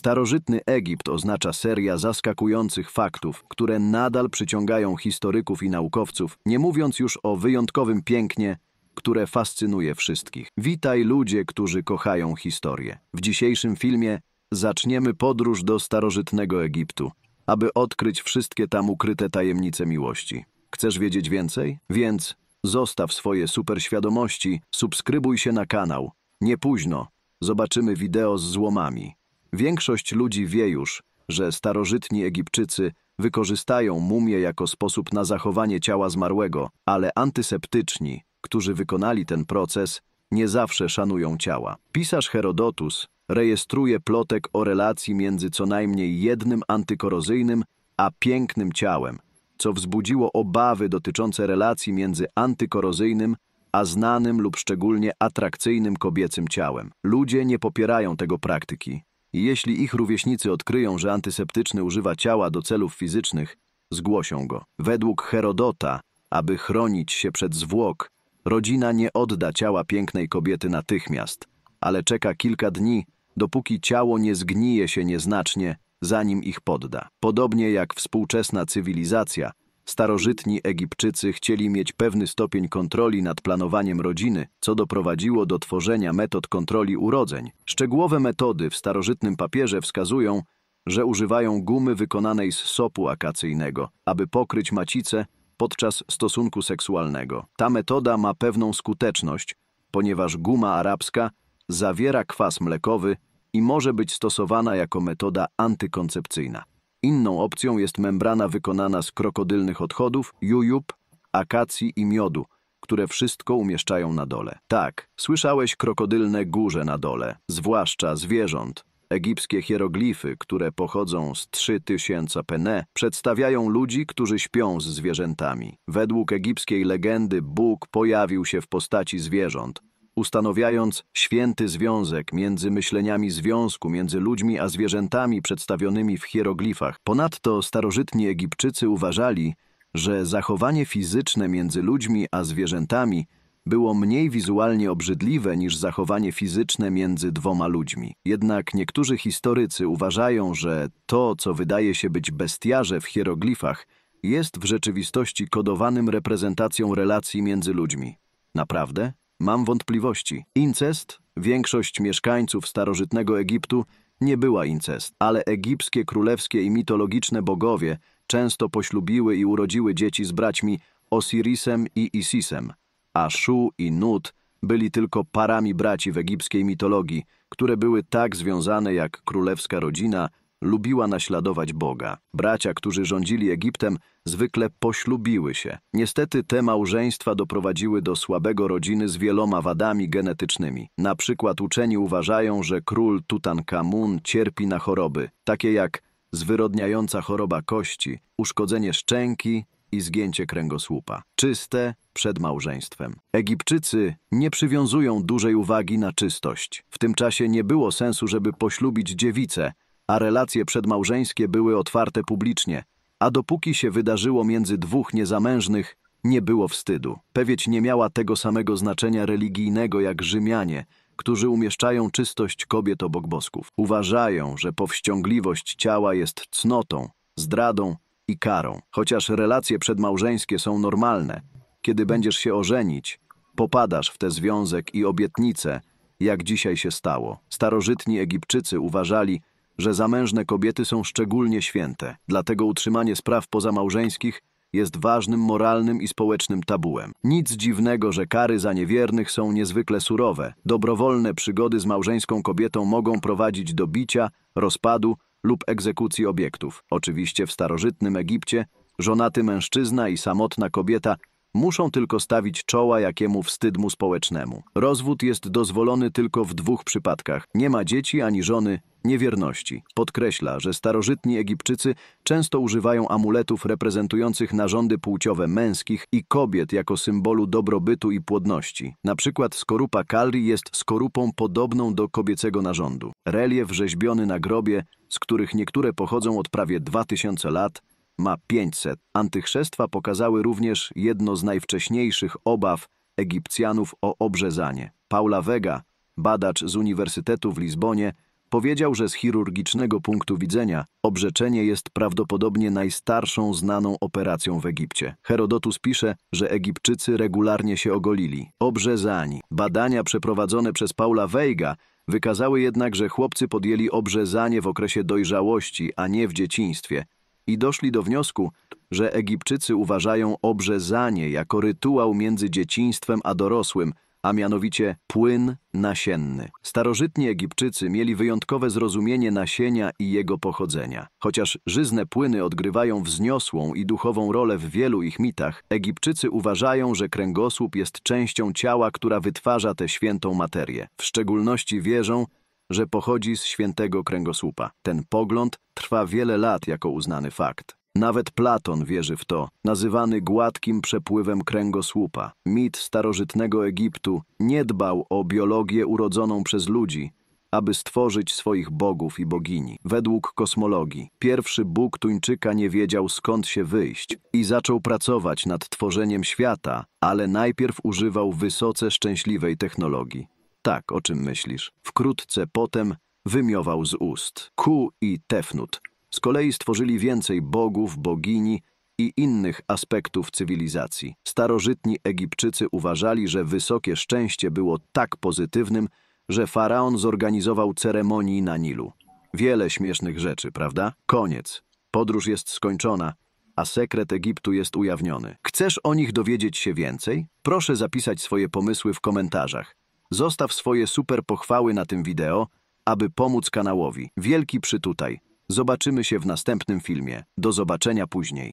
Starożytny Egipt oznacza seria zaskakujących faktów, które nadal przyciągają historyków i naukowców, nie mówiąc już o wyjątkowym pięknie, które fascynuje wszystkich. Witaj ludzie, którzy kochają historię. W dzisiejszym filmie zaczniemy podróż do starożytnego Egiptu, aby odkryć wszystkie tam ukryte tajemnice miłości. Chcesz wiedzieć więcej? Więc zostaw swoje superświadomości, subskrybuj się na kanał. Nie późno, zobaczymy wideo z złomami. Większość ludzi wie już, że starożytni Egipczycy wykorzystają mumię jako sposób na zachowanie ciała zmarłego, ale antyseptyczni, którzy wykonali ten proces, nie zawsze szanują ciała. Pisarz Herodotus rejestruje plotek o relacji między co najmniej jednym antykorozyjnym a pięknym ciałem, co wzbudziło obawy dotyczące relacji między antykorozyjnym a znanym lub szczególnie atrakcyjnym kobiecym ciałem. Ludzie nie popierają tego praktyki, i jeśli ich rówieśnicy odkryją, że antyseptyczny używa ciała do celów fizycznych, zgłosią go. Według Herodota, aby chronić się przed zwłok, rodzina nie odda ciała pięknej kobiety natychmiast, ale czeka kilka dni, dopóki ciało nie zgnije się nieznacznie, zanim ich podda. Podobnie jak współczesna cywilizacja, Starożytni Egipczycy chcieli mieć pewny stopień kontroli nad planowaniem rodziny, co doprowadziło do tworzenia metod kontroli urodzeń. Szczegółowe metody w starożytnym papierze wskazują, że używają gumy wykonanej z sopu akacyjnego, aby pokryć macicę podczas stosunku seksualnego. Ta metoda ma pewną skuteczność, ponieważ guma arabska zawiera kwas mlekowy i może być stosowana jako metoda antykoncepcyjna. Inną opcją jest membrana wykonana z krokodylnych odchodów, jujub, akacji i miodu, które wszystko umieszczają na dole. Tak, słyszałeś krokodylne górze na dole, zwłaszcza zwierząt. Egipskie hieroglify, które pochodzą z 3000 pene, przedstawiają ludzi, którzy śpią z zwierzętami. Według egipskiej legendy Bóg pojawił się w postaci zwierząt, ustanawiając święty związek między myśleniami związku, między ludźmi a zwierzętami przedstawionymi w hieroglifach. Ponadto starożytni Egipczycy uważali, że zachowanie fizyczne między ludźmi a zwierzętami było mniej wizualnie obrzydliwe niż zachowanie fizyczne między dwoma ludźmi. Jednak niektórzy historycy uważają, że to, co wydaje się być bestiarze w hieroglifach, jest w rzeczywistości kodowanym reprezentacją relacji między ludźmi. Naprawdę? Mam wątpliwości. Incest? Większość mieszkańców starożytnego Egiptu nie była incest, ale egipskie królewskie i mitologiczne bogowie często poślubiły i urodziły dzieci z braćmi Osirisem i Isisem, a Shu i Nut byli tylko parami braci w egipskiej mitologii, które były tak związane jak królewska rodzina lubiła naśladować Boga. Bracia, którzy rządzili Egiptem, zwykle poślubiły się. Niestety te małżeństwa doprowadziły do słabego rodziny z wieloma wadami genetycznymi. Na przykład uczeni uważają, że król Tutankamun cierpi na choroby, takie jak zwyrodniająca choroba kości, uszkodzenie szczęki i zgięcie kręgosłupa. Czyste przed małżeństwem. Egipczycy nie przywiązują dużej uwagi na czystość. W tym czasie nie było sensu, żeby poślubić dziewicę, a relacje przedmałżeńskie były otwarte publicznie, a dopóki się wydarzyło między dwóch niezamężnych, nie było wstydu. Pewieć nie miała tego samego znaczenia religijnego jak Rzymianie, którzy umieszczają czystość kobiet obok bosków. Uważają, że powściągliwość ciała jest cnotą, zdradą i karą. Chociaż relacje przedmałżeńskie są normalne, kiedy będziesz się ożenić, popadasz w te związek i obietnice, jak dzisiaj się stało. Starożytni Egipczycy uważali, że zamężne kobiety są szczególnie święte, dlatego utrzymanie spraw pozamałżeńskich jest ważnym moralnym i społecznym tabułem. Nic dziwnego, że kary za niewiernych są niezwykle surowe. Dobrowolne przygody z małżeńską kobietą mogą prowadzić do bicia, rozpadu lub egzekucji obiektów. Oczywiście w starożytnym Egipcie żonaty mężczyzna i samotna kobieta Muszą tylko stawić czoła jakiemu wstydmu społecznemu. Rozwód jest dozwolony tylko w dwóch przypadkach. Nie ma dzieci ani żony, niewierności. Podkreśla, że starożytni Egipczycy często używają amuletów reprezentujących narządy płciowe męskich i kobiet jako symbolu dobrobytu i płodności. Na przykład skorupa Kalri jest skorupą podobną do kobiecego narządu. Relief rzeźbiony na grobie, z których niektóre pochodzą od prawie 2000 lat, ma 500. Antychrzestwa pokazały również jedno z najwcześniejszych obaw Egipcjanów o obrzezanie. Paula Vega, badacz z Uniwersytetu w Lizbonie, powiedział, że z chirurgicznego punktu widzenia obrzeczenie jest prawdopodobnie najstarszą znaną operacją w Egipcie. Herodotus pisze, że Egipczycy regularnie się ogolili, obrzezani. Badania przeprowadzone przez Paula Vega wykazały jednak, że chłopcy podjęli obrzezanie w okresie dojrzałości, a nie w dzieciństwie, i doszli do wniosku, że Egipczycy uważają obrzezanie jako rytuał między dzieciństwem a dorosłym, a mianowicie płyn nasienny. Starożytni Egipczycy mieli wyjątkowe zrozumienie nasienia i jego pochodzenia. Chociaż żyzne płyny odgrywają wzniosłą i duchową rolę w wielu ich mitach, Egipczycy uważają, że kręgosłup jest częścią ciała, która wytwarza tę świętą materię. W szczególności wierzą, że pochodzi z świętego kręgosłupa. Ten pogląd trwa wiele lat jako uznany fakt. Nawet Platon wierzy w to, nazywany gładkim przepływem kręgosłupa. Mit starożytnego Egiptu nie dbał o biologię urodzoną przez ludzi, aby stworzyć swoich bogów i bogini. Według kosmologii, pierwszy bóg Tuńczyka nie wiedział skąd się wyjść i zaczął pracować nad tworzeniem świata, ale najpierw używał wysoce szczęśliwej technologii tak, o czym myślisz. Wkrótce potem wymiował z ust. Ku i Tefnut z kolei stworzyli więcej bogów, bogini i innych aspektów cywilizacji. Starożytni Egipczycy uważali, że wysokie szczęście było tak pozytywnym, że faraon zorganizował ceremonii na Nilu. Wiele śmiesznych rzeczy, prawda? Koniec. Podróż jest skończona, a sekret Egiptu jest ujawniony. Chcesz o nich dowiedzieć się więcej? Proszę zapisać swoje pomysły w komentarzach. Zostaw swoje super pochwały na tym wideo, aby pomóc kanałowi. Wielki przytutaj. Zobaczymy się w następnym filmie. Do zobaczenia później.